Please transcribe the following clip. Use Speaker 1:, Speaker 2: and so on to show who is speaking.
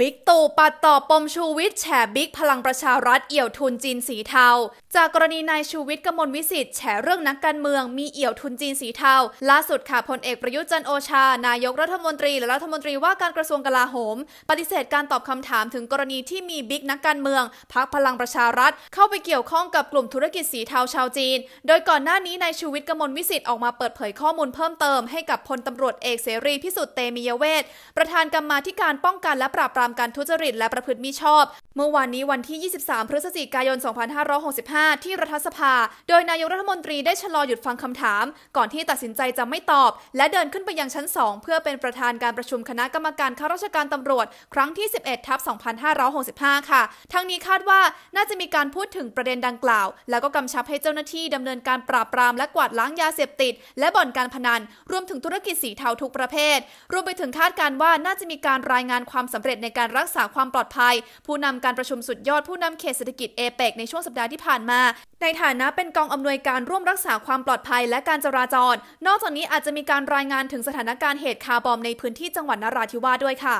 Speaker 1: บิ๊กตู่ปัดต่อปมชูวิทย์แฉบิ๊กพลังประชารัฐเอี่ยวทุนจีนสีเทา จากกรณีนายชูวิทย์กมลวิสิทธิ์แฉเรื่องนักการเมืองมีเอี่ยวทุนจีนสีเทาล่าสุดค่ะพลเอกประยุทธ์จันโอชา นายกรัฐมนตรีและรัฐมนตรีว่าการกระทรวงกลาโหม ปฏิเสธการตอบคำถามถึงกรณีที่มีบิ๊กนักการเมืองพักพลังประชารัฐ เข้าไปเกี่ยวข้องกับกลุ่มธุรกิจสีเทาชาวจีน โดยก่อนหน้านี้นายชูวิทย์กมลวิสิทธิ์ออกมาเปิดเผยข้อมูลเพิ่มเติมให้กับพลตำรวจเอกเสรีพิสุทธิ์เตมียเวทประธานกรรมธิการป้องกันและปราบปรามามการทุจริตและประพฤติมิชอบ เมื่อวานนี้วันที่ 23 พฤศจิกายน 2565 ที่รัฐสภา โดยนายกรัฐมนตรีได้ชะลอหยุดฟังคำถาม ก่อนที่ตัดสินใจจะไม่ตอบ และเดินขึ้นไปยังชั้น 2 เพื่อเป็นประธานการประชุมคณะกรรมการข้าราชการตำรวจ ครั้งที่ 11ทับ2565 ค่ะ ทั้งนี้คาดว่าน่าจะมีการพูดถึงประเด็นดังกล่าว แล้วก็กำชับให้เจ้าหน้าที่ดำเนินการปราบปรามและกวาดล้างยาเสพติด และบ่อนการพนันรวมถึงธุรกิจสีเทาทุกประเภทรวมไปถึงคาดการว่าน่าจะมีการรายงานความสำเร็จในการรักษาความปลอดภัย ผู้นำการประชุมสุดยอด ผู้นำเขตเศรษฐกิจเอเปกในช่วงสัปดาห์ที่ผ่านมา ในฐานะเป็นกองอำนวยการร่วมรักษาความปลอดภัยและการจราจร นอกจากนี้อาจจะมีการรายงานถึงสถานการณ์เหตุคาร์บอมในพื้นที่จังหวัดนราธิวาสด้วยค่ะ